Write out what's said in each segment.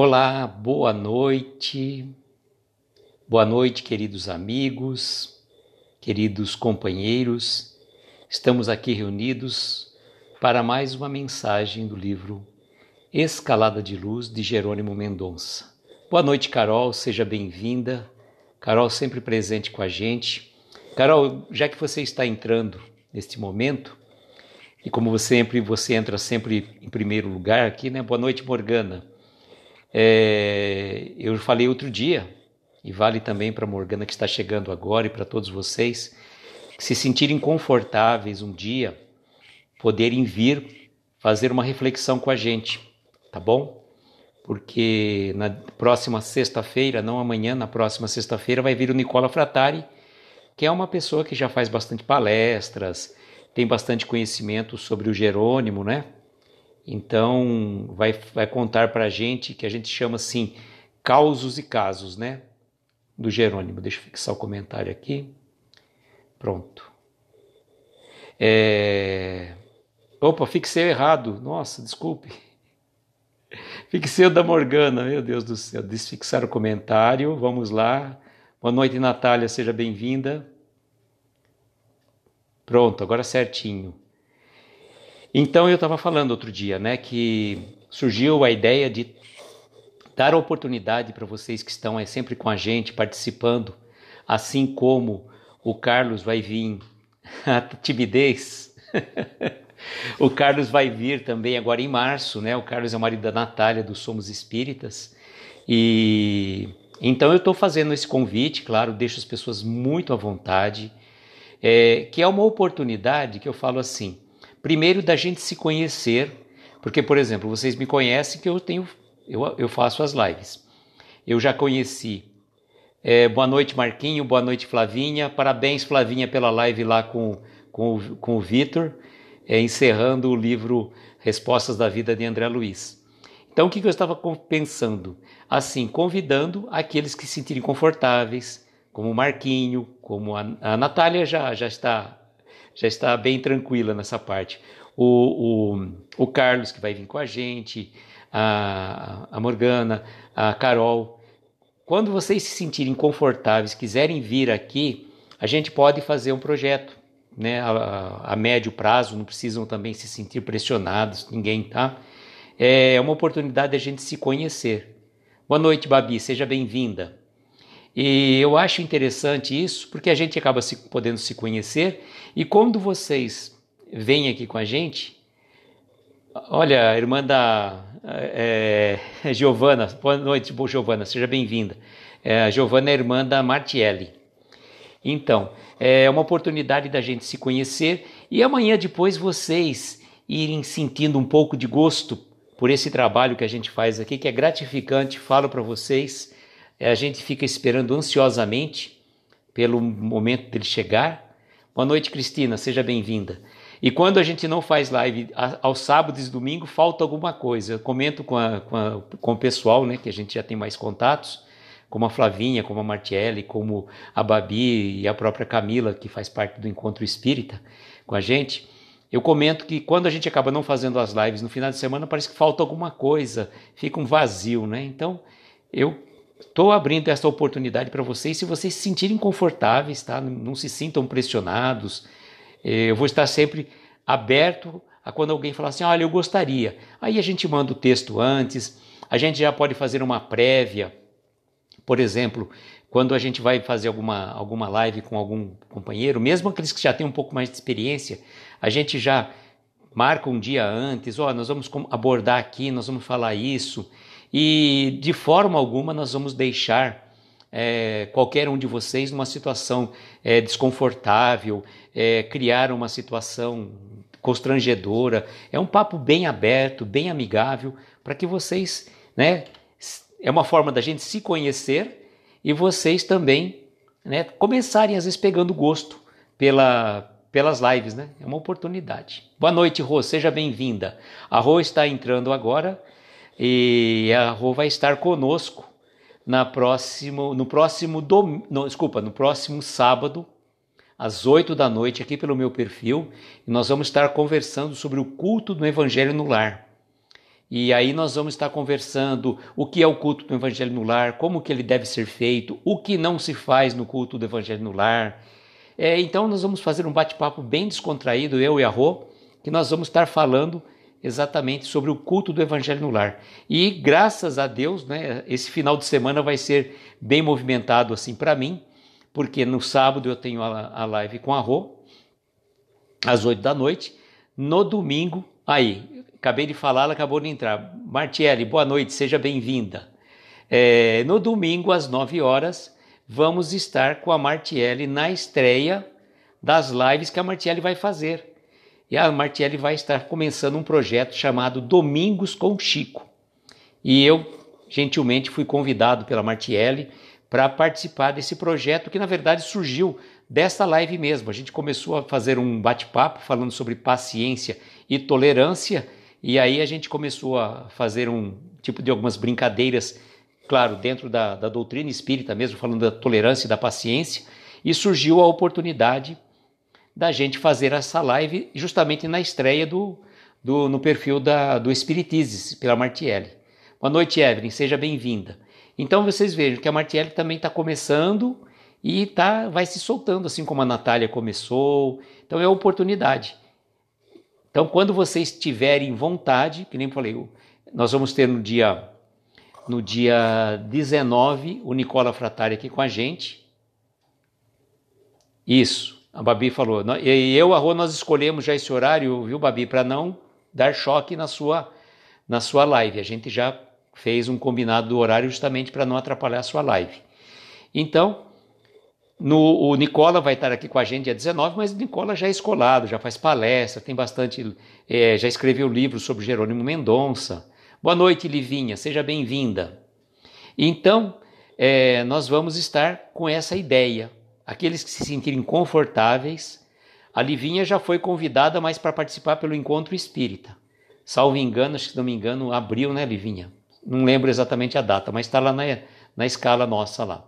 Olá, boa noite. Boa noite, queridos amigos, queridos companheiros. Estamos aqui reunidos para mais uma mensagem do livro Escalada de Luz de Jerônimo Mendonça. Boa noite, Carol, seja bem-vinda. Carol sempre presente com a gente. Carol, já que você está entrando neste momento, e como sempre, você entra sempre em primeiro lugar aqui, né? Boa noite, Morgana. É, eu falei outro dia, e vale também para Morgana que está chegando agora e para todos vocês, que se sentirem confortáveis um dia, poderem vir fazer uma reflexão com a gente, tá bom? Porque na próxima sexta-feira, não amanhã, na próxima sexta-feira vai vir o Nicola Fratari, que é uma pessoa que já faz bastante palestras, tem bastante conhecimento sobre o Jerônimo, né? Então, vai, vai contar para a gente, que a gente chama assim, causos e casos, né? Do Jerônimo. Deixa eu fixar o comentário aqui. Pronto. É... Opa, fixei errado. Nossa, desculpe. Fixei o da Morgana, meu Deus do céu. Desfixar o comentário, vamos lá. Boa noite, Natália, seja bem-vinda. Pronto, agora certinho. Então eu estava falando outro dia, né, que surgiu a ideia de dar oportunidade para vocês que estão aí sempre com a gente, participando, assim como o Carlos vai vir, a timidez. o Carlos vai vir também agora em março, né? O Carlos é o marido da Natália do Somos Espíritas. E então eu estou fazendo esse convite, claro, deixo as pessoas muito à vontade, é, que é uma oportunidade que eu falo assim Primeiro, da gente se conhecer, porque, por exemplo, vocês me conhecem que eu tenho, eu, eu faço as lives. Eu já conheci. É, boa noite, Marquinho. Boa noite, Flavinha. Parabéns, Flavinha, pela live lá com, com, com o Vitor, é, encerrando o livro Respostas da Vida de André Luiz. Então, o que, que eu estava pensando? Assim, convidando aqueles que se sentirem confortáveis, como o Marquinho, como a, a Natália já, já está já está bem tranquila nessa parte. O, o, o Carlos, que vai vir com a gente, a, a Morgana, a Carol. Quando vocês se sentirem confortáveis, quiserem vir aqui, a gente pode fazer um projeto. Né, a, a, médio prazo, não precisam também se sentir pressionados, ninguém, tá? É uma oportunidade da gente se conhecer. Boa noite, Babi, seja bem-vinda. E eu acho interessante isso porque a gente acaba se, podendo se conhecer e quando vocês vêm aqui com a gente, olha, irmã da é, é Giovana, boa noite, boa Giovana, seja bem-vinda. É, Giovana é irmã da Martielli. Então, é uma oportunidade da gente se conhecer e amanhã depois vocês irem sentindo um pouco de gosto por esse trabalho que a gente faz aqui, que é gratificante, falo para vocês é, a gente fica esperando ansiosamente pelo momento dele chegar. Boa noite, Cristina, seja bem-vinda. E quando a gente não faz live aos sábados e domingo, falta alguma coisa. Eu comento com, a, com, a, com o pessoal, né, que a gente já tem mais contatos, como a Flavinha, como a Martielli, como a Babi e a própria Camila, que faz parte do Encontro Espírita com a gente. Eu comento que quando a gente acaba não fazendo as lives no final de semana, parece que falta alguma coisa, fica um vazio, né? Então, eu Estou abrindo essa oportunidade para vocês. Se vocês se sentirem confortáveis, tá? não se sintam pressionados. É, eu vou estar sempre aberto a quando alguém falar assim: olha, eu gostaria. Aí a gente manda o texto antes, a gente já pode fazer uma prévia. Por exemplo, quando a gente vai fazer alguma, alguma live com algum companheiro, mesmo aqueles que já têm um pouco mais de experiência, a gente já marca um dia antes: ó, oh, nós vamos abordar aqui, nós vamos falar isso. E de forma alguma nós vamos deixar é, qualquer um de vocês numa situação é, desconfortável, é, criar uma situação constrangedora. É um papo bem aberto, bem amigável, para que vocês, né? É uma forma da gente se conhecer e vocês também, né? Começarem às vezes pegando gosto pela pelas lives, né? É uma oportunidade. Boa noite, Rô, seja bem-vinda. A Rô está entrando agora. E a Rô vai estar conosco na próximo, no próximo dom, no, desculpa, no próximo sábado às 8 da noite aqui pelo meu perfil, e nós vamos estar conversando sobre o culto do evangelho no lar. E aí nós vamos estar conversando o que é o culto do evangelho no lar, como que ele deve ser feito, o que não se faz no culto do evangelho no lar. É, então nós vamos fazer um bate-papo bem descontraído eu e a Rô, que nós vamos estar falando exatamente sobre o culto do Evangelho no Lar. E graças a Deus, né, esse final de semana vai ser bem movimentado assim para mim, porque no sábado eu tenho a, a live com a Rô, às 8 da noite. No domingo, aí, acabei de falar, ela acabou de entrar. Martiele, boa noite, seja bem-vinda. É, no domingo, às 9 horas, vamos estar com a Martiele na estreia das lives que a Martiele vai fazer e a Martielli vai estar começando um projeto chamado Domingos com Chico. E eu, gentilmente, fui convidado pela Martielli para participar desse projeto que, na verdade, surgiu desta live mesmo. A gente começou a fazer um bate-papo falando sobre paciência e tolerância, e aí a gente começou a fazer um tipo de algumas brincadeiras, claro, dentro da, da doutrina espírita mesmo, falando da tolerância e da paciência, e surgiu a oportunidade da gente fazer essa live justamente na estreia do, do no perfil da, do Espiritizes, pela Martielli. Boa noite, Evelyn, seja bem-vinda. Então vocês vejam que a Martielli também está começando e tá, vai se soltando, assim como a Natália começou. Então é oportunidade. Então, quando vocês tiverem vontade, que nem falei, nós vamos ter no dia no dia 19 o Nicola Fratari aqui com a gente. Isso. A Babi falou, e eu, a Rô, nós escolhemos já esse horário, viu, Babi, para não dar choque na sua, na sua live. A gente já fez um combinado do horário justamente para não atrapalhar a sua live. Então, no, o Nicola vai estar aqui com a gente dia 19, mas o Nicola já é escolado, já faz palestra, tem bastante. É, já escreveu livro sobre Jerônimo Mendonça. Boa noite, Livinha, seja bem-vinda. Então, é, nós vamos estar com essa ideia aqueles que se sentirem confortáveis. A Livinha já foi convidada, mas para participar pelo encontro espírita. Salvo engano, acho que não me engano, abril, né, Livinha? Não lembro exatamente a data, mas está lá na, na escala nossa lá.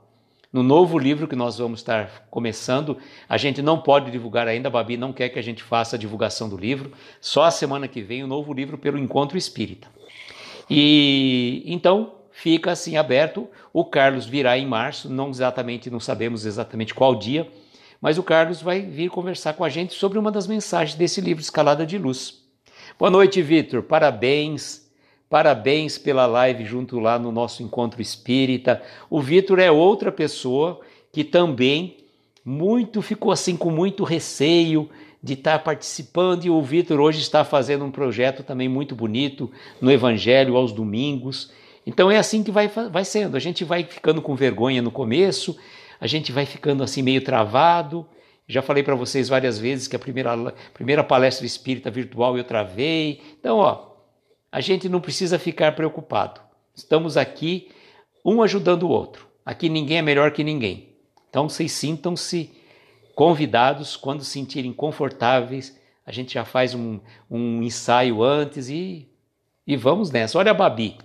No novo livro que nós vamos estar começando, a gente não pode divulgar ainda, a Babi não quer que a gente faça a divulgação do livro, só a semana que vem o novo livro pelo Encontro Espírita. E então, fica assim aberto. O Carlos virá em março, não exatamente, não sabemos exatamente qual dia, mas o Carlos vai vir conversar com a gente sobre uma das mensagens desse livro Escalada de Luz. Boa noite, Vitor. Parabéns. Parabéns pela live junto lá no nosso encontro espírita. O Vitor é outra pessoa que também muito ficou assim com muito receio de estar tá participando e o Vitor hoje está fazendo um projeto também muito bonito no Evangelho aos domingos então é assim que vai, vai sendo. A gente vai ficando com vergonha no começo, a gente vai ficando assim meio travado. Já falei para vocês várias vezes que a primeira, primeira palestra espírita virtual eu travei. Então, ó, a gente não precisa ficar preocupado. Estamos aqui, um ajudando o outro. Aqui ninguém é melhor que ninguém. Então, vocês sintam-se convidados quando se sentirem confortáveis. A gente já faz um, um ensaio antes e, e vamos nessa. Olha a Babi.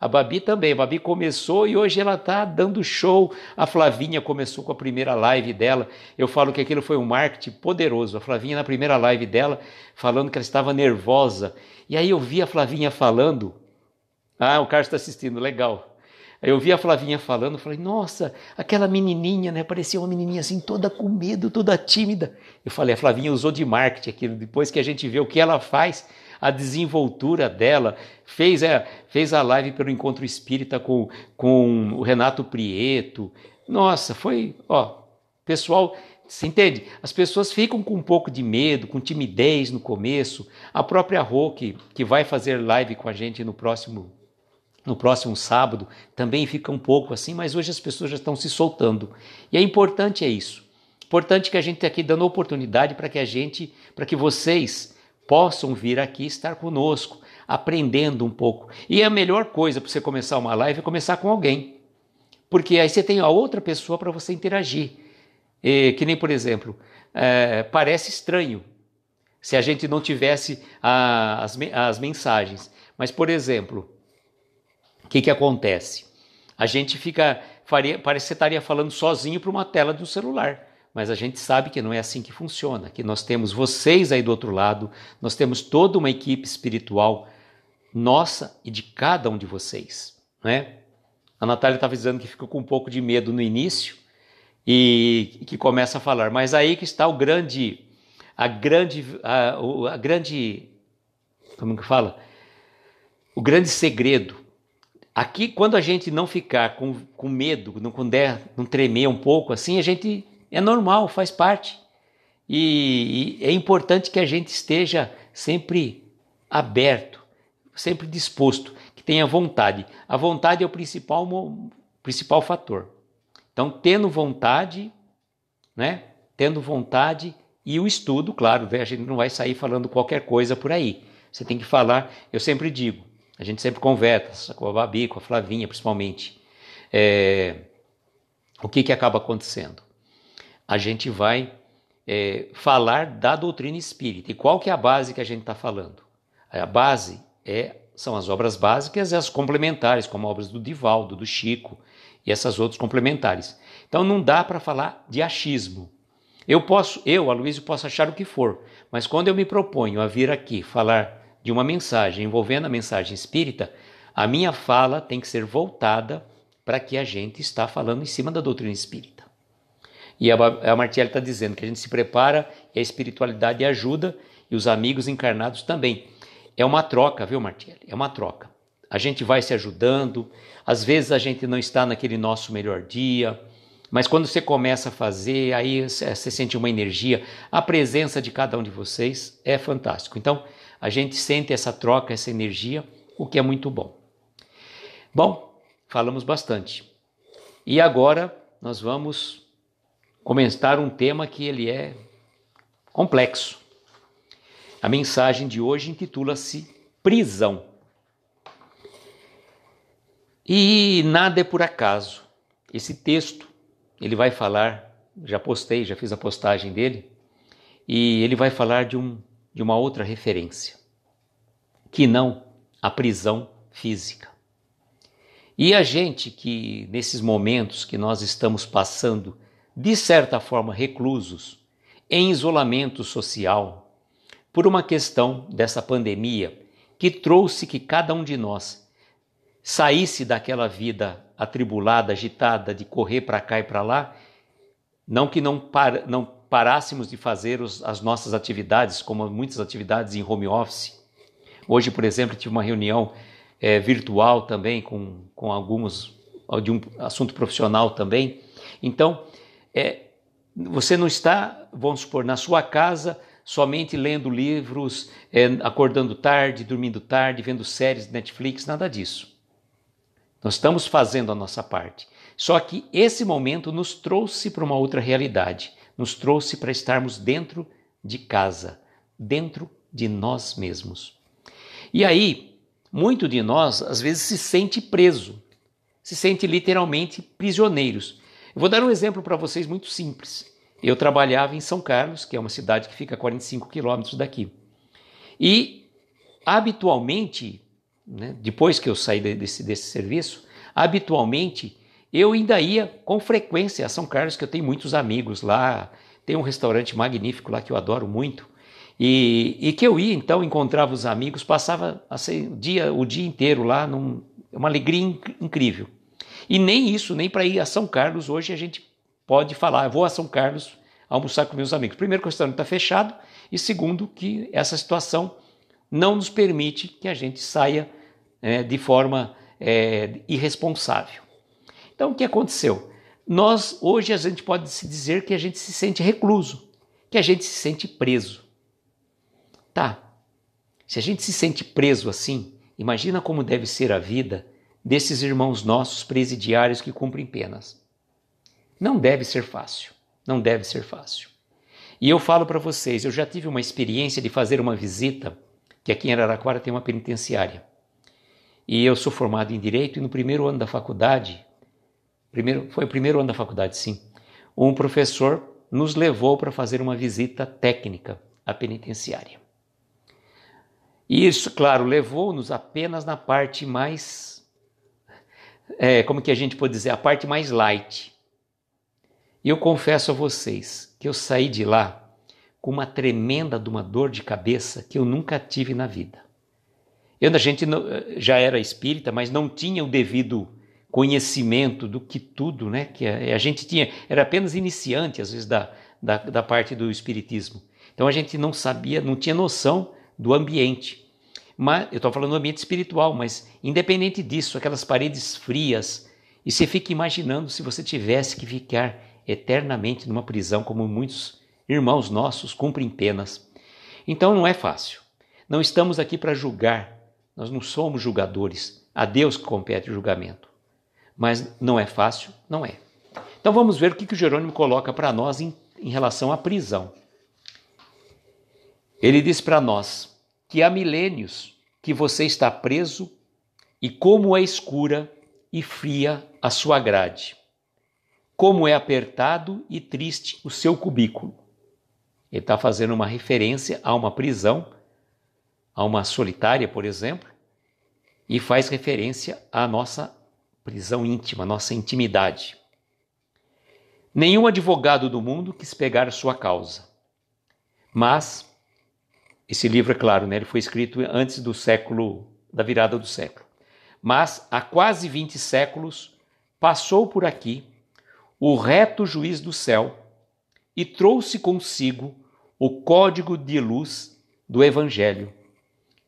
A Babi também, a Babi começou e hoje ela está dando show. A Flavinha começou com a primeira live dela. Eu falo que aquilo foi um marketing poderoso. A Flavinha na primeira live dela falando que ela estava nervosa. E aí eu vi a Flavinha falando. Ah, o Carlos está assistindo, legal. Aí eu vi a Flavinha falando, falei, nossa, aquela menininha, né? Parecia uma menininha assim, toda com medo, toda tímida. Eu falei, a Flavinha usou de marketing aquilo. Depois que a gente vê o que ela faz, a desenvoltura dela. Fez, é, fez a live pelo Encontro Espírita com, com o Renato Prieto. Nossa, foi, ó, pessoal você entende? As pessoas ficam com um pouco de medo, com timidez no começo. A própria Rô, que, que vai fazer live com a gente no próximo, no próximo sábado, também fica um pouco assim, mas hoje as pessoas já estão se soltando. E é importante é isso. Importante que a gente aqui dando oportunidade para que a gente, para que vocês possam vir aqui estar conosco, aprendendo um pouco. E a melhor coisa para você começar uma live é começar com alguém, porque aí você tem a outra pessoa para você interagir. E, que nem, por exemplo, é, parece estranho se a gente não tivesse a, as, as mensagens. Mas, por exemplo, o que, que acontece? A gente fica, faria, parece que você estaria falando sozinho para uma tela do celular mas a gente sabe que não é assim que funciona, que nós temos vocês aí do outro lado, nós temos toda uma equipe espiritual nossa e de cada um de vocês, né? A Natália estava dizendo que ficou com um pouco de medo no início e que começa a falar, mas aí que está o grande, a grande, a, a grande, como que fala? O grande segredo. Aqui, quando a gente não ficar com, com medo, não, com der, não tremer um pouco assim, a gente é normal, faz parte. E, e é importante que a gente esteja sempre aberto, sempre disposto, que tenha vontade. A vontade é o principal, principal fator. Então, tendo vontade, né? Tendo vontade e o estudo, claro, né, a gente não vai sair falando qualquer coisa por aí. Você tem que falar, eu sempre digo, a gente sempre conversa com a Babi, com a Flavinha, principalmente. É, o que, que acaba acontecendo? a gente vai é, falar da doutrina espírita. E qual que é a base que a gente está falando? A base é, são as obras básicas e as complementares, como obras do Divaldo, do Chico e essas outras complementares. Então não dá para falar de achismo. Eu posso, eu, Aloysio, posso achar o que for, mas quando eu me proponho a vir aqui falar de uma mensagem envolvendo a mensagem espírita, a minha fala tem que ser voltada para que a gente está falando em cima da doutrina espírita. E a Martielli está dizendo que a gente se prepara e a espiritualidade ajuda e os amigos encarnados também. É uma troca, viu, Martielli? É uma troca. A gente vai se ajudando, às vezes a gente não está naquele nosso melhor dia, mas quando você começa a fazer, aí você sente uma energia. A presença de cada um de vocês é fantástico. Então, a gente sente essa troca, essa energia, o que é muito bom. Bom, falamos bastante. E agora nós vamos comentar um tema que ele é complexo. A mensagem de hoje intitula-se Prisão. E nada é por acaso. Esse texto, ele vai falar, já postei, já fiz a postagem dele, e ele vai falar de, um, de uma outra referência, que não a prisão física. E a gente que nesses momentos que nós estamos passando de certa forma reclusos, em isolamento social, por uma questão dessa pandemia que trouxe que cada um de nós saísse daquela vida atribulada, agitada, de correr para cá e para lá, não que não, par, não parássemos de fazer os, as nossas atividades, como muitas atividades em home office. Hoje, por exemplo, tive uma reunião é, virtual também com, com alguns de um assunto profissional também. Então, é, você não está, vamos supor, na sua casa somente lendo livros, é, acordando tarde, dormindo tarde, vendo séries de Netflix, nada disso. Nós estamos fazendo a nossa parte. Só que esse momento nos trouxe para uma outra realidade, nos trouxe para estarmos dentro de casa, dentro de nós mesmos. E aí, muito de nós às vezes se sente preso, se sente literalmente prisioneiros. Eu vou dar um exemplo para vocês muito simples. Eu trabalhava em São Carlos, que é uma cidade que fica a 45 quilômetros daqui. E habitualmente, né, depois que eu saí desse, desse serviço, habitualmente eu ainda ia com frequência a São Carlos, que eu tenho muitos amigos lá, tem um restaurante magnífico lá que eu adoro muito. E, e que eu ia então, encontrava os amigos, passava assim, o, dia, o dia inteiro lá, num, é uma alegria inc incrível. E nem isso, nem para ir a São Carlos hoje a gente pode falar, eu vou a São Carlos almoçar com meus amigos. Primeiro, que o restaurante está fechado, e segundo, que essa situação não nos permite que a gente saia né, de forma é, irresponsável. Então, o que aconteceu? Nós, hoje, a gente pode se dizer que a gente se sente recluso, que a gente se sente preso. Tá, se a gente se sente preso assim, imagina como deve ser a vida desses irmãos nossos presidiários que cumprem penas. Não deve ser fácil, não deve ser fácil. E eu falo para vocês, eu já tive uma experiência de fazer uma visita, que aqui em Araraquara tem uma penitenciária. E eu sou formado em direito e no primeiro ano da faculdade, primeiro foi o primeiro ano da faculdade, sim. Um professor nos levou para fazer uma visita técnica à penitenciária. E isso, claro, levou-nos apenas na parte mais é, como que a gente pode dizer, a parte mais light. E eu confesso a vocês que eu saí de lá com uma tremenda de uma dor de cabeça que eu nunca tive na vida. Eu, a gente não, já era espírita, mas não tinha o devido conhecimento do que tudo, né? Que a, a gente tinha, era apenas iniciante às vezes da, da, da parte do espiritismo. Então a gente não sabia, não tinha noção do ambiente mas eu estou falando do ambiente espiritual, mas independente disso, aquelas paredes frias, e você fica imaginando se você tivesse que ficar eternamente numa prisão, como muitos irmãos nossos cumprem penas. Então não é fácil. Não estamos aqui para julgar, nós não somos julgadores, a Deus que compete o julgamento. Mas não é fácil, não é. Então vamos ver o que, que o Jerônimo coloca para nós em, em relação à prisão. Ele diz para nós: que há milênios que você está preso e como é escura e fria a sua grade. Como é apertado e triste o seu cubículo. Ele está fazendo uma referência a uma prisão, a uma solitária, por exemplo, e faz referência à nossa prisão íntima, nossa intimidade. Nenhum advogado do mundo quis pegar sua causa, mas esse livro, é claro, né, ele foi escrito antes do século, da virada do século. Mas há quase 20 séculos passou por aqui o reto juiz do céu e trouxe consigo o código de luz do Evangelho,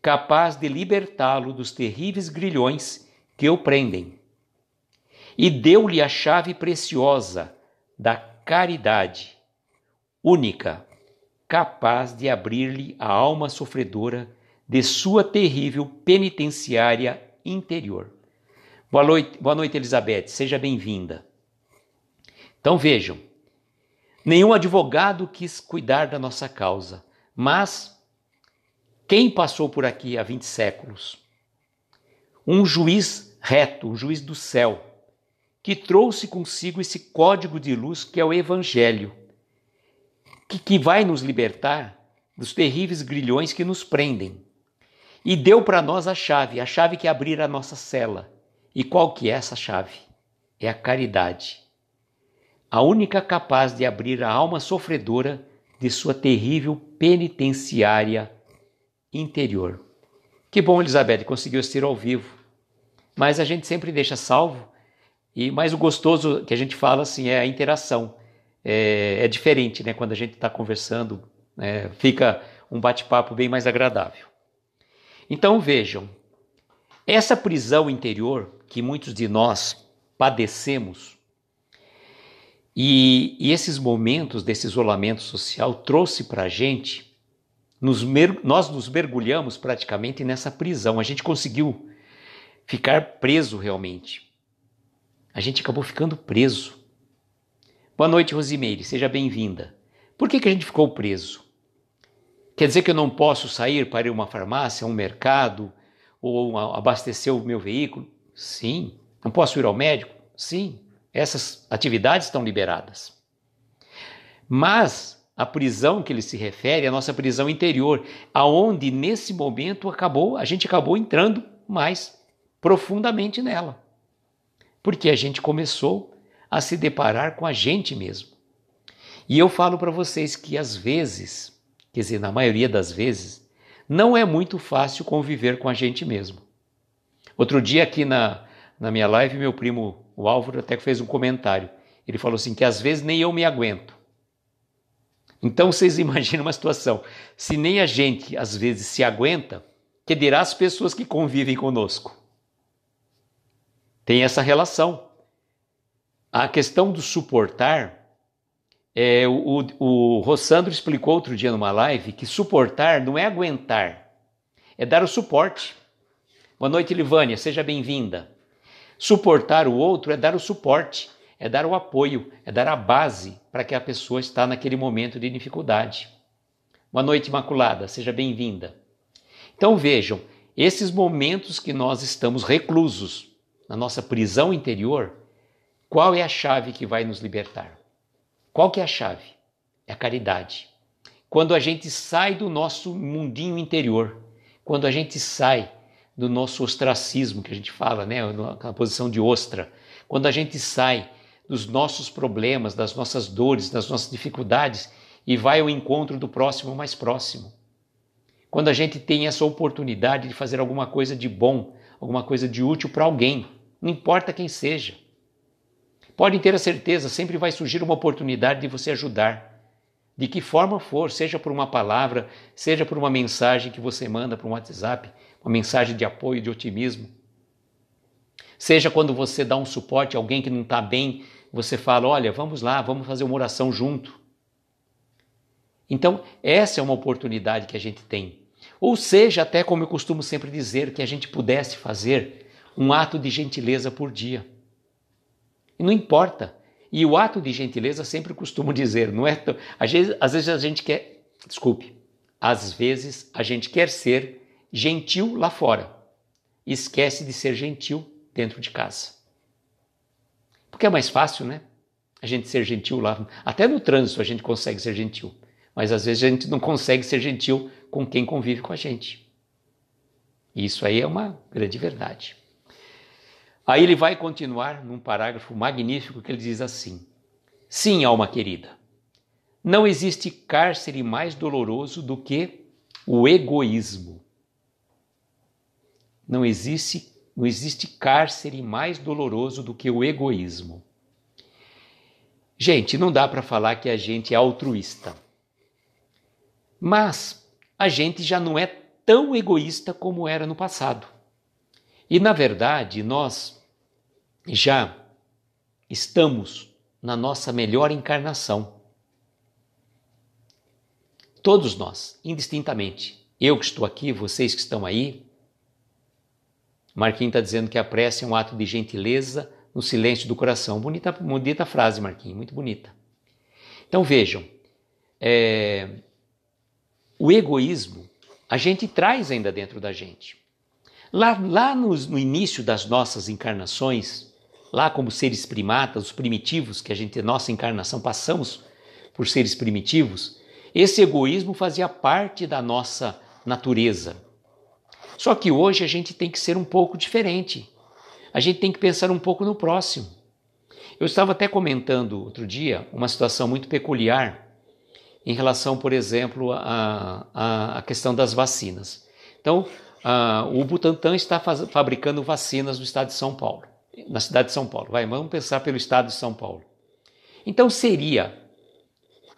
capaz de libertá-lo dos terríveis grilhões que o prendem. E deu-lhe a chave preciosa da caridade, única capaz de abrir-lhe a alma sofredora de sua terrível penitenciária interior. Boa noite, boa noite Elizabeth, seja bem-vinda. Então vejam, nenhum advogado quis cuidar da nossa causa, mas quem passou por aqui há 20 séculos? Um juiz reto, um juiz do céu, que trouxe consigo esse código de luz que é o Evangelho que, que vai nos libertar dos terríveis grilhões que nos prendem. E deu para nós a chave, a chave que abrir a nossa cela. E qual que é essa chave? É a caridade, a única capaz de abrir a alma sofredora de sua terrível penitenciária interior. Que bom, Elizabeth, conseguiu assistir ao vivo. Mas a gente sempre deixa salvo. E mais o gostoso que a gente fala assim é a interação é, é diferente, né? Quando a gente está conversando, é, fica um bate-papo bem mais agradável. Então vejam, essa prisão interior que muitos de nós padecemos e, e esses momentos desse isolamento social trouxe para a gente, nos nós nos mergulhamos praticamente nessa prisão. A gente conseguiu ficar preso realmente. A gente acabou ficando preso. Boa noite, Rosimeire, seja bem-vinda. Por que, que a gente ficou preso? Quer dizer que eu não posso sair para ir a uma farmácia, um mercado ou abastecer o meu veículo? Sim. Não posso ir ao médico? Sim. Essas atividades estão liberadas. Mas a prisão que ele se refere é a nossa prisão interior, aonde nesse momento acabou, a gente acabou entrando mais profundamente nela. Porque a gente começou a se deparar com a gente mesmo. E eu falo para vocês que às vezes, quer dizer, na maioria das vezes, não é muito fácil conviver com a gente mesmo. Outro dia aqui na, na minha live, meu primo, o Álvaro, até fez um comentário. Ele falou assim que às vezes nem eu me aguento. Então vocês imaginam uma situação, se nem a gente às vezes se aguenta, que dirá as pessoas que convivem conosco? Tem essa relação. A questão do suportar, é, o, o, o Rossandro explicou outro dia numa live que suportar não é aguentar, é dar o suporte. Boa noite, Livânia, seja bem-vinda. Suportar o outro é dar o suporte, é dar o apoio, é dar a base para que a pessoa está naquele momento de dificuldade. Boa noite, Imaculada, seja bem-vinda. Então vejam, esses momentos que nós estamos reclusos na nossa prisão interior, qual é a chave que vai nos libertar? Qual que é a chave? É a caridade. Quando a gente sai do nosso mundinho interior, quando a gente sai do nosso ostracismo que a gente fala, né, na posição de ostra, quando a gente sai dos nossos problemas, das nossas dores, das nossas dificuldades e vai ao encontro do próximo mais próximo. Quando a gente tem essa oportunidade de fazer alguma coisa de bom, alguma coisa de útil para alguém, não importa quem seja. Pode ter a certeza, sempre vai surgir uma oportunidade de você ajudar. De que forma for, seja por uma palavra, seja por uma mensagem que você manda para um WhatsApp, uma mensagem de apoio, de otimismo. Seja quando você dá um suporte a alguém que não está bem, você fala: olha, vamos lá, vamos fazer uma oração junto. Então, essa é uma oportunidade que a gente tem. Ou seja, até como eu costumo sempre dizer, que a gente pudesse fazer um ato de gentileza por dia. E não importa. E o ato de gentileza sempre costumo dizer, não é? Tão... Às, vezes, às vezes a gente quer. Desculpe. Às vezes a gente quer ser gentil lá fora. E esquece de ser gentil dentro de casa. Porque é mais fácil, né? A gente ser gentil lá. Até no trânsito a gente consegue ser gentil. Mas às vezes a gente não consegue ser gentil com quem convive com a gente. E isso aí é uma grande verdade. Aí ele vai continuar num parágrafo magnífico que ele diz assim: Sim, alma querida, não existe cárcere mais doloroso do que o egoísmo. Não existe, não existe cárcere mais doloroso do que o egoísmo. Gente, não dá para falar que a gente é altruísta. Mas a gente já não é tão egoísta como era no passado. E na verdade, nós já estamos na nossa melhor encarnação. Todos nós, indistintamente. Eu que estou aqui, vocês que estão aí. Marquinhos está dizendo que a prece é um ato de gentileza no silêncio do coração. Bonita, bonita frase, Marquinhos, muito bonita. Então vejam, é, o egoísmo a gente traz ainda dentro da gente. Lá, lá no, no início das nossas encarnações, lá como seres primatas, os primitivos, que a gente, nossa encarnação, passamos por seres primitivos, esse egoísmo fazia parte da nossa natureza. Só que hoje a gente tem que ser um pouco diferente. A gente tem que pensar um pouco no próximo. Eu estava até comentando outro dia uma situação muito peculiar em relação, por exemplo, à a, a, a, questão das vacinas. Então, ah, o Butantan está fabricando vacinas no estado de São Paulo. Na cidade de São Paulo, vai, vamos pensar pelo estado de São Paulo. Então seria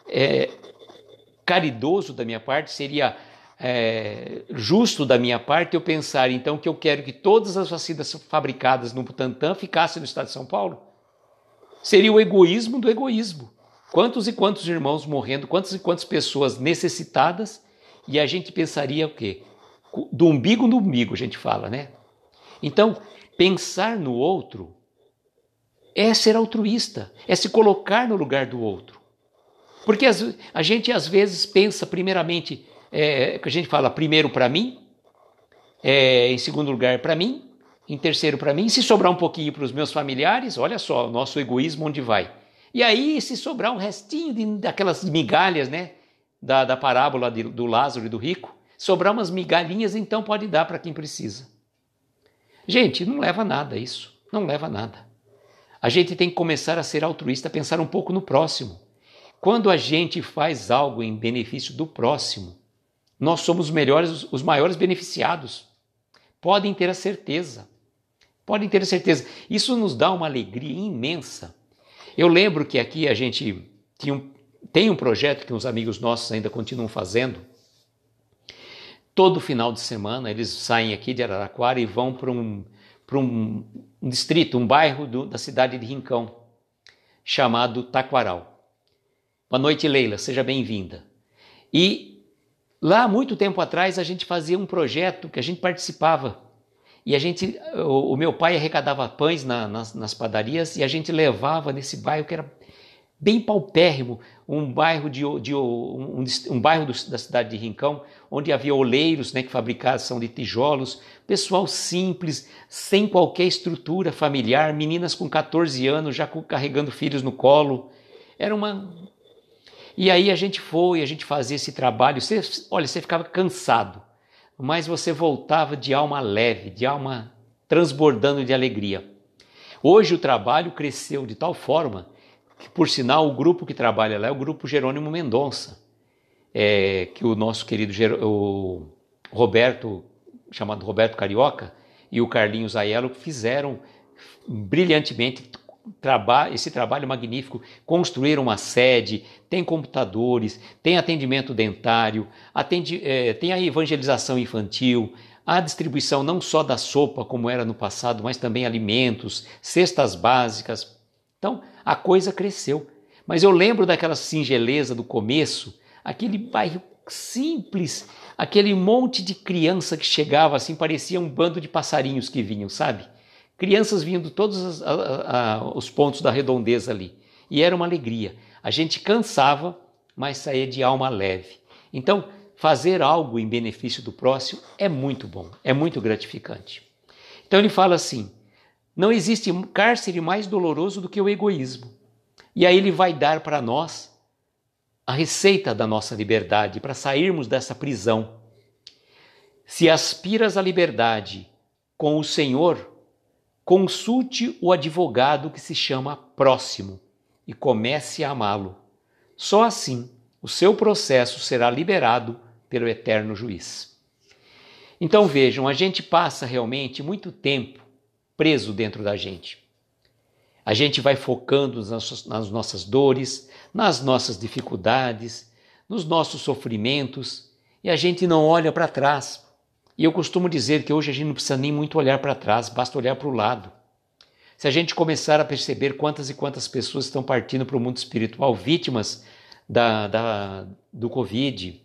é, caridoso da minha parte, seria é, justo da minha parte eu pensar então que eu quero que todas as vacinas fabricadas no Butantan ficassem no estado de São Paulo? Seria o egoísmo do egoísmo. Quantos e quantos irmãos morrendo, quantas e quantas pessoas necessitadas, e a gente pensaria o quê? do umbigo no umbigo, a gente fala, né? Então, pensar no outro é ser altruísta, é se colocar no lugar do outro. Porque a gente às vezes pensa primeiramente, é, é que a gente fala primeiro para mim, é, em segundo lugar para mim, em terceiro para mim, se sobrar um pouquinho para os meus familiares, olha só, o nosso egoísmo onde vai. E aí, se sobrar um restinho de, daquelas migalhas, né, da, da parábola de, do Lázaro e do rico, sobrar umas migalhinhas, então pode dar para quem precisa. Gente, não leva nada isso, não leva nada. A gente tem que começar a ser altruísta, pensar um pouco no próximo. Quando a gente faz algo em benefício do próximo, nós somos os melhores, os maiores beneficiados. Podem ter a certeza. Podem ter a certeza. Isso nos dá uma alegria imensa. Eu lembro que aqui a gente tinha um, tem um projeto que uns amigos nossos ainda continuam fazendo, todo final de semana eles saem aqui de Araraquara e vão para um, um, um distrito, um bairro do, da cidade de Rincão, chamado Taquaral. Boa noite, Leila, seja bem-vinda. E lá, muito tempo atrás, a gente fazia um projeto que a gente participava. E a gente, o, o meu pai arrecadava pães na, nas, nas padarias e a gente levava nesse bairro que era bem paupérrimo, um bairro, de, de um, um, bairro do, da cidade de Rincão, onde havia oleiros né, que são de tijolos, pessoal simples, sem qualquer estrutura familiar, meninas com 14 anos já carregando filhos no colo. Era uma. E aí a gente foi, a gente fazia esse trabalho. Você, olha, você ficava cansado, mas você voltava de alma leve, de alma transbordando de alegria. Hoje o trabalho cresceu de tal forma que por sinal o grupo que trabalha lá é o grupo Jerônimo Mendonça, é, que o nosso querido Ger o Roberto, chamado Roberto Carioca, e o Carlinhos Aiello fizeram brilhantemente traba esse trabalho magnífico, construíram uma sede, tem computadores, tem atendimento dentário, atende, é, tem a evangelização infantil, a distribuição não só da sopa, como era no passado, mas também alimentos, cestas básicas, então a coisa cresceu. Mas eu lembro daquela singeleza do começo, aquele bairro simples, aquele monte de criança que chegava assim, parecia um bando de passarinhos que vinham, sabe? Crianças vinham de todos os pontos da redondeza ali. E era uma alegria. A gente cansava, mas saía de alma leve. Então, fazer algo em benefício do próximo é muito bom, é muito gratificante. Então ele fala assim: não existe cárcere mais doloroso do que o egoísmo. E aí ele vai dar para nós a receita da nossa liberdade, para sairmos dessa prisão. Se aspiras à liberdade com o Senhor, consulte o advogado que se chama próximo e comece a amá-lo. Só assim o seu processo será liberado pelo eterno juiz. Então vejam, a gente passa realmente muito tempo preso dentro da gente. A gente vai focando nas nossas dores, nas nossas dificuldades, nos nossos sofrimentos e a gente não olha para trás. E eu costumo dizer que hoje a gente não precisa nem muito olhar para trás, basta olhar para o lado. Se a gente começar a perceber quantas e quantas pessoas estão partindo para o mundo espiritual vítimas da, da, do Covid,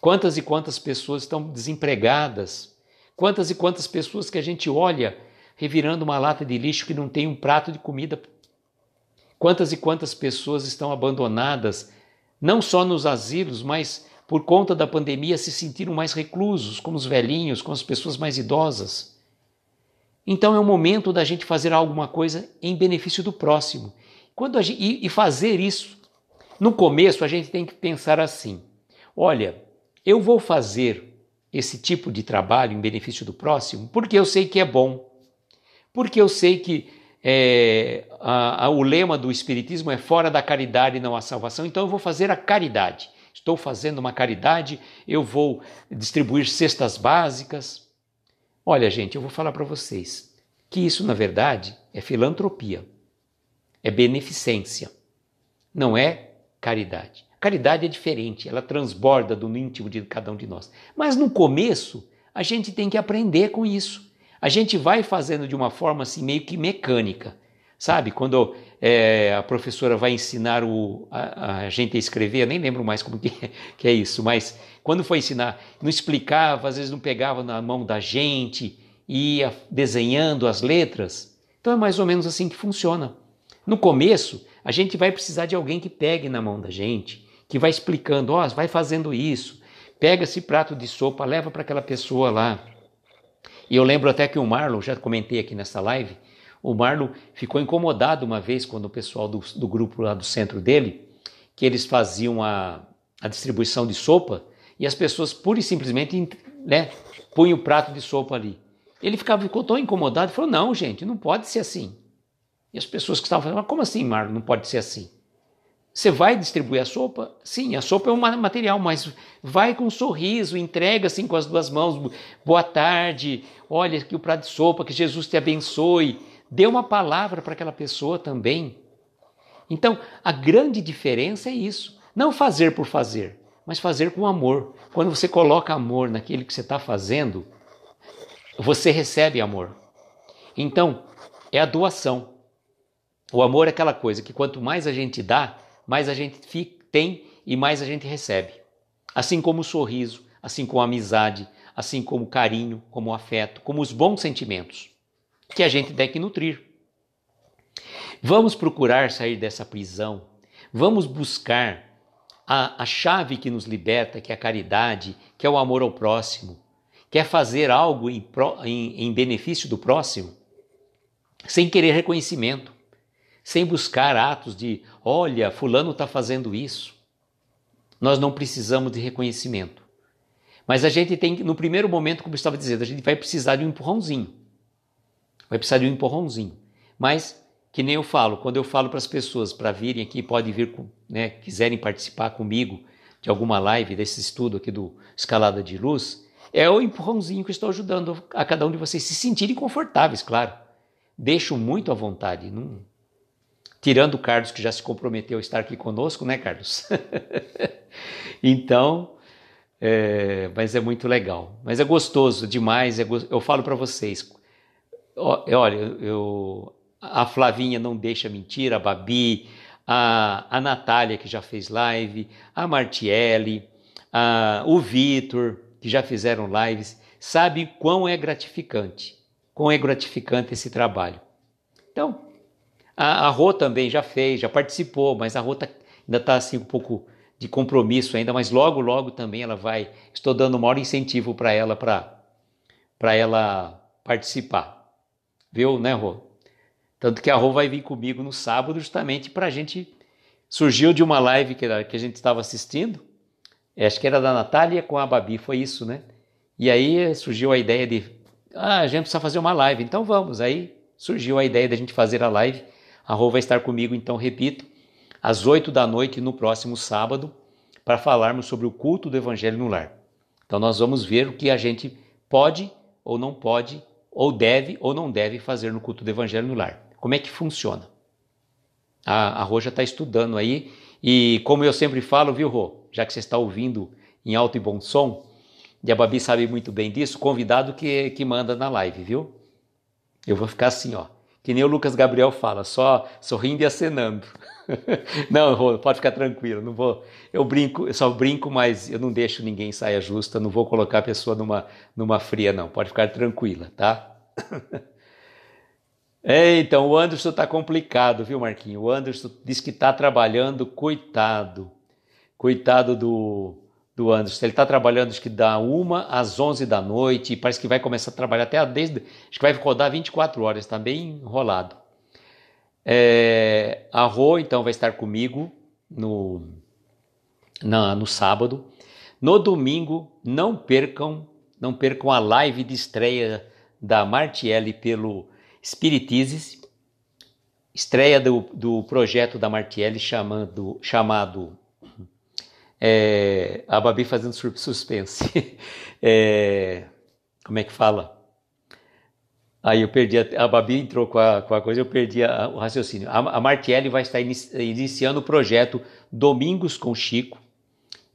quantas e quantas pessoas estão desempregadas, quantas e quantas pessoas que a gente olha revirando uma lata de lixo que não tem um prato de comida. Quantas e quantas pessoas estão abandonadas, não só nos asilos, mas por conta da pandemia se sentiram mais reclusos, como os velhinhos, com as pessoas mais idosas. Então é o momento da gente fazer alguma coisa em benefício do próximo. Quando gente, e fazer isso, no começo a gente tem que pensar assim: olha, eu vou fazer esse tipo de trabalho em benefício do próximo porque eu sei que é bom porque eu sei que é, a, a, o lema do Espiritismo é fora da caridade não há salvação, então eu vou fazer a caridade. Estou fazendo uma caridade, eu vou distribuir cestas básicas. Olha, gente, eu vou falar para vocês que isso, na verdade, é filantropia, é beneficência, não é caridade. Caridade é diferente, ela transborda do íntimo de cada um de nós. Mas no começo, a gente tem que aprender com isso a gente vai fazendo de uma forma assim meio que mecânica. Sabe, quando é, a professora vai ensinar o, a, a, gente a escrever, eu nem lembro mais como que, que é isso, mas quando foi ensinar, não explicava, às vezes não pegava na mão da gente, ia desenhando as letras. Então é mais ou menos assim que funciona. No começo, a gente vai precisar de alguém que pegue na mão da gente, que vai explicando, ó, oh, vai fazendo isso, pega esse prato de sopa, leva para aquela pessoa lá, e eu lembro até que o Marlon, já comentei aqui nessa live, o Marlon ficou incomodado uma vez quando o pessoal do, do grupo lá do centro dele, que eles faziam a, a distribuição de sopa e as pessoas pura e simplesmente né, punham o prato de sopa ali. Ele ficava, ficou tão incomodado, falou, não gente, não pode ser assim. E as pessoas que estavam falando, mas como assim Marlon, não pode ser assim? Você vai distribuir a sopa? Sim, a sopa é um material, mas vai com um sorriso, entrega assim com as duas mãos. Boa tarde, olha aqui o prato de sopa, que Jesus te abençoe. Dê uma palavra para aquela pessoa também. Então, a grande diferença é isso. Não fazer por fazer, mas fazer com amor. Quando você coloca amor naquilo que você está fazendo, você recebe amor. Então, é a doação. O amor é aquela coisa que quanto mais a gente dá, mais a gente tem e mais a gente recebe. Assim como o sorriso, assim como a amizade, assim como o carinho, como o afeto, como os bons sentimentos que a gente tem que nutrir. Vamos procurar sair dessa prisão. Vamos buscar a, a chave que nos liberta, que é a caridade, que é o amor ao próximo. que é fazer algo em, em, em benefício do próximo? Sem querer reconhecimento sem buscar atos de, olha, fulano está fazendo isso. Nós não precisamos de reconhecimento. Mas a gente tem, no primeiro momento, como eu estava dizendo, a gente vai precisar de um empurrãozinho. Vai precisar de um empurrãozinho. Mas, que nem eu falo, quando eu falo para as pessoas para virem aqui, podem vir, né, quiserem participar comigo de alguma live desse estudo aqui do Escalada de Luz, é o empurrãozinho que eu estou ajudando a cada um de vocês se sentirem confortáveis, claro. Deixo muito à vontade, não, tirando o Carlos, que já se comprometeu a estar aqui conosco, né, Carlos? então, é, mas é muito legal. Mas é gostoso demais. É go... Eu falo para vocês, é, olha, eu, a Flavinha não deixa mentir, a Babi, a, a Natália, que já fez live, a Martiele, a, o Vitor, que já fizeram lives, sabe quão é gratificante, quão é gratificante esse trabalho. Então, a, a Rô também já fez, já participou, mas a Rô tá, ainda está assim um pouco de compromisso ainda, mas logo, logo também ela vai. Estou dando o maior incentivo para ela, para ela participar. Viu, né, Rô? Tanto que a Rô vai vir comigo no sábado, justamente para a gente. Surgiu de uma live que, que a gente estava assistindo, é, acho que era da Natália com a Babi, foi isso, né? E aí surgiu a ideia de. Ah, a gente precisa fazer uma live, então vamos. Aí surgiu a ideia da gente fazer a live a Rô vai estar comigo, então, repito, às oito da noite no próximo sábado, para falarmos sobre o culto do Evangelho no lar. Então, nós vamos ver o que a gente pode ou não pode, ou deve ou não deve fazer no culto do Evangelho no lar. Como é que funciona? A, a Rô já está estudando aí, e como eu sempre falo, viu, Rô? Já que você está ouvindo em alto e bom som, e a Babi sabe muito bem disso, convidado que, que manda na live, viu? Eu vou ficar assim, ó que nem o Lucas Gabriel fala, só sorrindo e acenando. não, pode ficar tranquilo, não vou. Eu brinco, eu só brinco, mas eu não deixo ninguém saia justa, não vou colocar a pessoa numa, numa fria, não. Pode ficar tranquila, tá? é, então, o Anderson tá complicado, viu, Marquinho? O Anderson diz que tá trabalhando, coitado. Coitado do, do Anderson. Ele está trabalhando, acho que da 1 às 11 da noite, e parece que vai começar a trabalhar até a desde. Acho que vai rodar 24 horas, está bem enrolado. É, a Rô, então, vai estar comigo no, na, no sábado. No domingo, não percam, não percam a live de estreia da Martielli pelo Spiritizes, estreia do, do projeto da Martielli chamando, chamado é, a Babi fazendo suspense. É, como é que fala? Aí eu perdi, a, a Babi entrou com a, com a coisa, eu perdi a, o raciocínio. A, a Martielli vai estar iniciando o projeto Domingos com Chico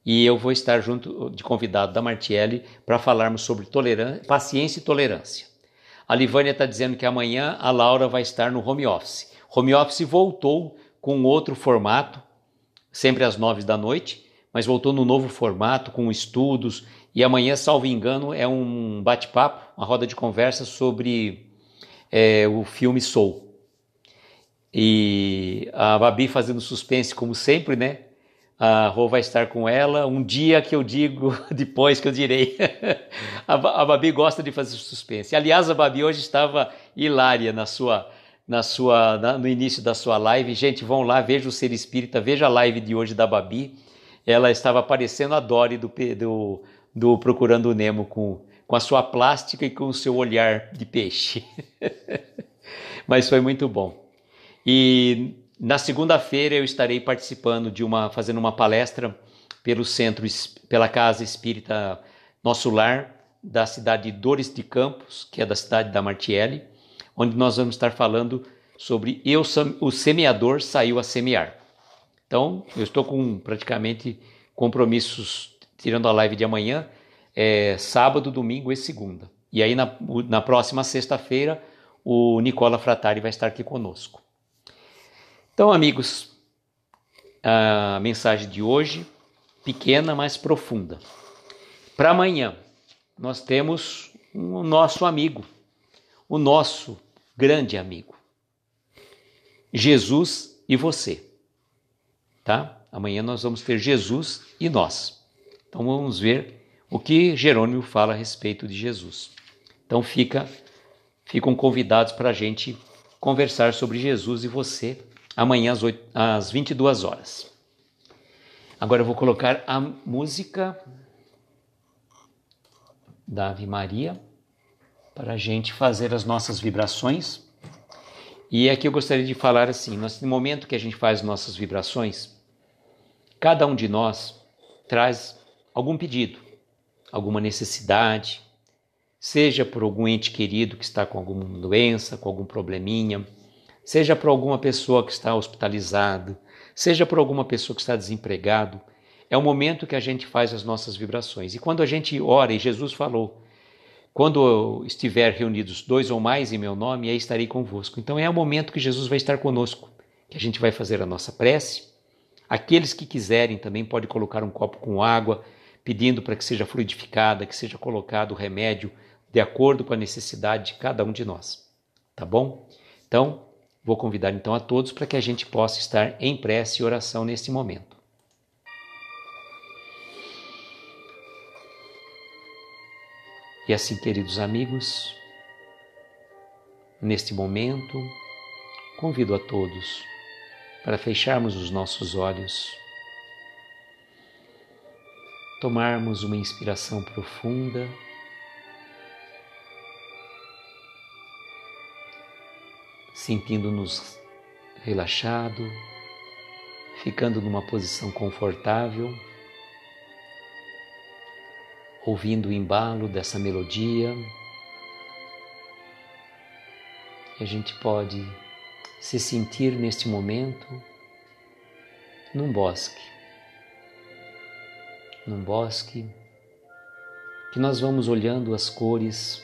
e eu vou estar junto de convidado da Martielli para falarmos sobre tolerância, paciência e tolerância. A Livânia está dizendo que amanhã a Laura vai estar no home office. Home office voltou com outro formato, sempre às nove da noite, mas voltou no novo formato, com estudos. E amanhã, salvo engano, é um bate-papo, uma roda de conversa sobre é, o filme Soul. E a Babi fazendo suspense, como sempre, né? A Rô vai estar com ela um dia que eu digo, depois que eu direi. a, Babi gosta de fazer suspense. Aliás, a Babi hoje estava hilária na sua na sua, na, no início da sua live. Gente, vão lá, veja o Ser Espírita, veja a live de hoje da Babi ela estava parecendo a Dory do, do, do Procurando o Nemo com, com a sua plástica e com o seu olhar de peixe. Mas foi muito bom. E na segunda-feira eu estarei participando de uma fazendo uma palestra pelo centro pela Casa Espírita Nosso Lar da cidade de Dores de Campos, que é da cidade da Martielli, onde nós vamos estar falando sobre eu o semeador saiu a semear. Então, eu estou com praticamente compromissos, tirando a live de amanhã, é, sábado, domingo e segunda. E aí, na, na próxima sexta-feira, o Nicola Fratari vai estar aqui conosco. Então, amigos, a mensagem de hoje, pequena, mas profunda. Para amanhã, nós temos o um nosso amigo, o nosso grande amigo, Jesus e você tá? Amanhã nós vamos ter Jesus e nós. Então vamos ver o que Jerônimo fala a respeito de Jesus. Então fica, ficam convidados para a gente conversar sobre Jesus e você amanhã às, 8, às 22 horas. Agora eu vou colocar a música da Ave Maria para a gente fazer as nossas vibrações. E aqui eu gostaria de falar assim: no momento que a gente faz nossas vibrações, Cada um de nós traz algum pedido, alguma necessidade, seja por algum ente querido que está com alguma doença, com algum probleminha, seja por alguma pessoa que está hospitalizada, seja por alguma pessoa que está desempregado, é o momento que a gente faz as nossas vibrações. E quando a gente ora, e Jesus falou, quando estiver reunidos dois ou mais em meu nome, aí estarei convosco. Então é o momento que Jesus vai estar conosco, que a gente vai fazer a nossa prece, Aqueles que quiserem também podem colocar um copo com água, pedindo para que seja fluidificada, que seja colocado o remédio de acordo com a necessidade de cada um de nós. Tá bom? Então, vou convidar então a todos para que a gente possa estar em prece e oração neste momento. E assim, queridos amigos, neste momento, convido a todos para fecharmos os nossos olhos, tomarmos uma inspiração profunda sentindo-nos relaxado, ficando numa posição confortável, ouvindo o embalo dessa melodia. E a gente pode se sentir neste momento num bosque. Num bosque que nós vamos olhando as cores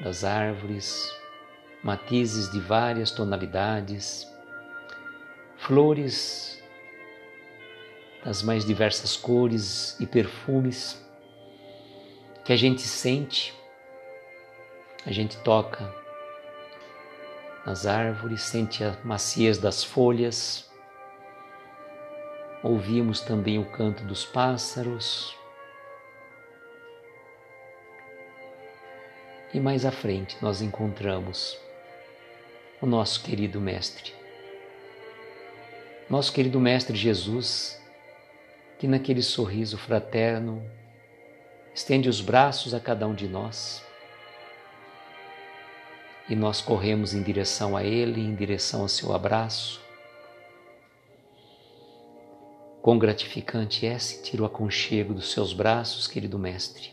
das árvores, matizes de várias tonalidades, flores das mais diversas cores e perfumes que a gente sente, a gente toca nas árvores, sente a maciez das folhas. Ouvimos também o canto dos pássaros. E mais à frente nós encontramos o nosso querido Mestre. Nosso querido Mestre Jesus, que naquele sorriso fraterno estende os braços a cada um de nós e nós corremos em direção a Ele, em direção ao seu abraço. Quão gratificante é sentir o aconchego dos seus braços, querido Mestre.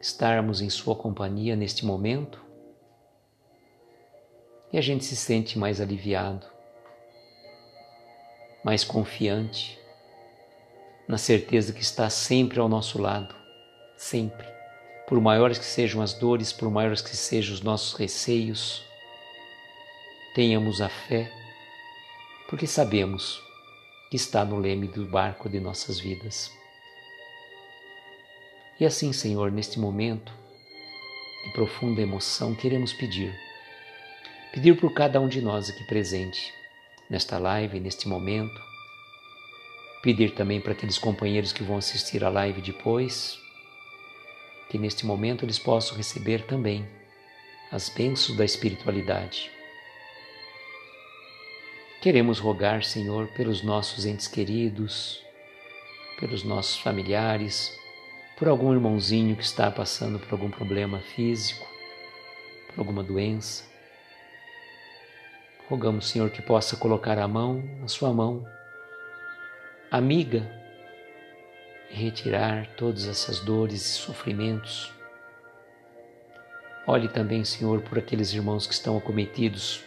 Estarmos em Sua companhia neste momento e a gente se sente mais aliviado, mais confiante, na certeza que está sempre ao nosso lado, sempre por maiores que sejam as dores, por maiores que sejam os nossos receios, tenhamos a fé, porque sabemos que está no leme do barco de nossas vidas. E assim, Senhor, neste momento de profunda emoção, queremos pedir, pedir por cada um de nós aqui presente, nesta live, neste momento, pedir também para aqueles companheiros que vão assistir a live depois, que neste momento eles possam receber também as bênçãos da espiritualidade. Queremos rogar, Senhor, pelos nossos entes queridos, pelos nossos familiares, por algum irmãozinho que está passando por algum problema físico, por alguma doença. Rogamos, Senhor, que possa colocar a mão, a sua mão, amiga, retirar todas essas dores e sofrimentos. Olhe também, Senhor, por aqueles irmãos que estão acometidos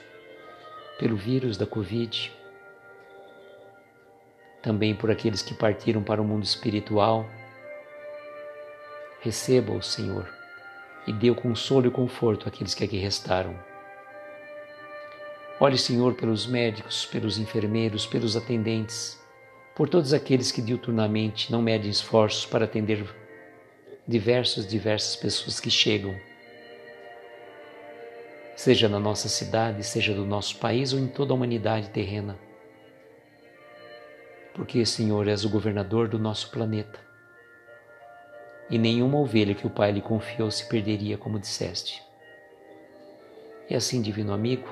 pelo vírus da Covid, também por aqueles que partiram para o mundo espiritual. Receba-o, Senhor, e dê o consolo e o conforto àqueles que aqui restaram. Olhe, Senhor, pelos médicos, pelos enfermeiros, pelos atendentes, por todos aqueles que diuturnamente não medem esforços para atender diversos diversas pessoas que chegam, seja na nossa cidade, seja do nosso país ou em toda a humanidade terrena. Porque, Senhor, és o governador do nosso planeta. E nenhuma ovelha que o Pai lhe confiou se perderia, como disseste. E assim, divino amigo,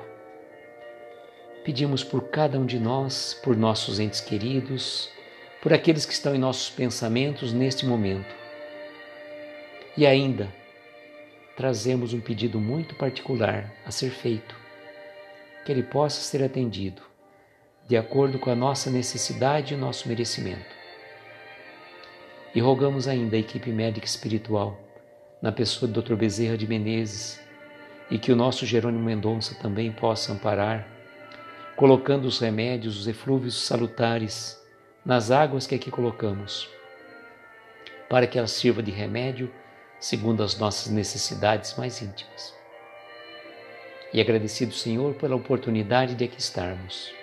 Pedimos por cada um de nós, por nossos entes queridos, por aqueles que estão em nossos pensamentos neste momento. E ainda, trazemos um pedido muito particular a ser feito, que ele possa ser atendido, de acordo com a nossa necessidade e o nosso merecimento. E rogamos ainda a equipe médica espiritual, na pessoa do Dr. Bezerra de Menezes, e que o nosso Jerônimo Mendonça também possa amparar colocando os remédios, os eflúvios salutares nas águas que aqui colocamos, para que ela sirva de remédio segundo as nossas necessidades mais íntimas. E agradecido, Senhor, pela oportunidade de aqui estarmos,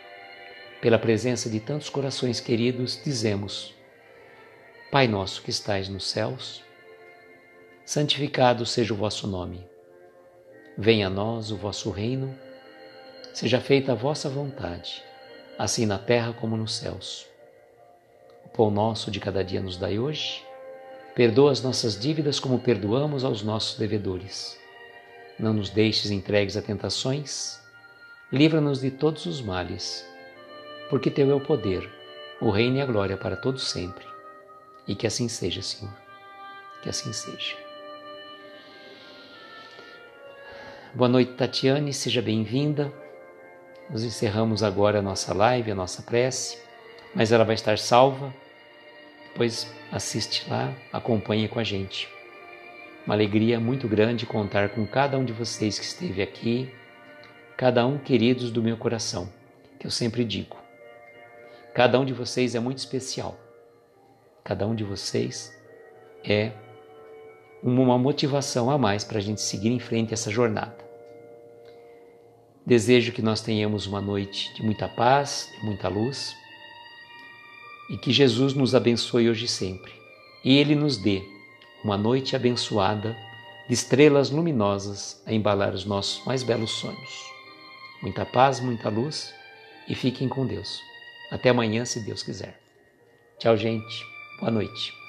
pela presença de tantos corações queridos, dizemos: Pai nosso que estais nos céus, santificado seja o vosso nome. Venha a nós o vosso reino Seja feita a vossa vontade, assim na terra como nos céus. O pão nosso de cada dia nos dai hoje. Perdoa as nossas dívidas como perdoamos aos nossos devedores. Não nos deixes entregues a tentações. Livra-nos de todos os males, porque teu é o poder, o reino e a glória para todos sempre. E que assim seja, Senhor. Que assim seja. Boa noite, Tatiane, seja bem-vinda. Nós encerramos agora a nossa live, a nossa prece, mas ela vai estar salva. Depois assiste lá, acompanhe com a gente. Uma alegria muito grande contar com cada um de vocês que esteve aqui, cada um queridos do meu coração, que eu sempre digo. Cada um de vocês é muito especial. Cada um de vocês é uma motivação a mais para a gente seguir em frente essa jornada. Desejo que nós tenhamos uma noite de muita paz, de muita luz e que Jesus nos abençoe hoje e sempre. E Ele nos dê uma noite abençoada de estrelas luminosas a embalar os nossos mais belos sonhos. Muita paz, muita luz e fiquem com Deus. Até amanhã, se Deus quiser. Tchau, gente. Boa noite.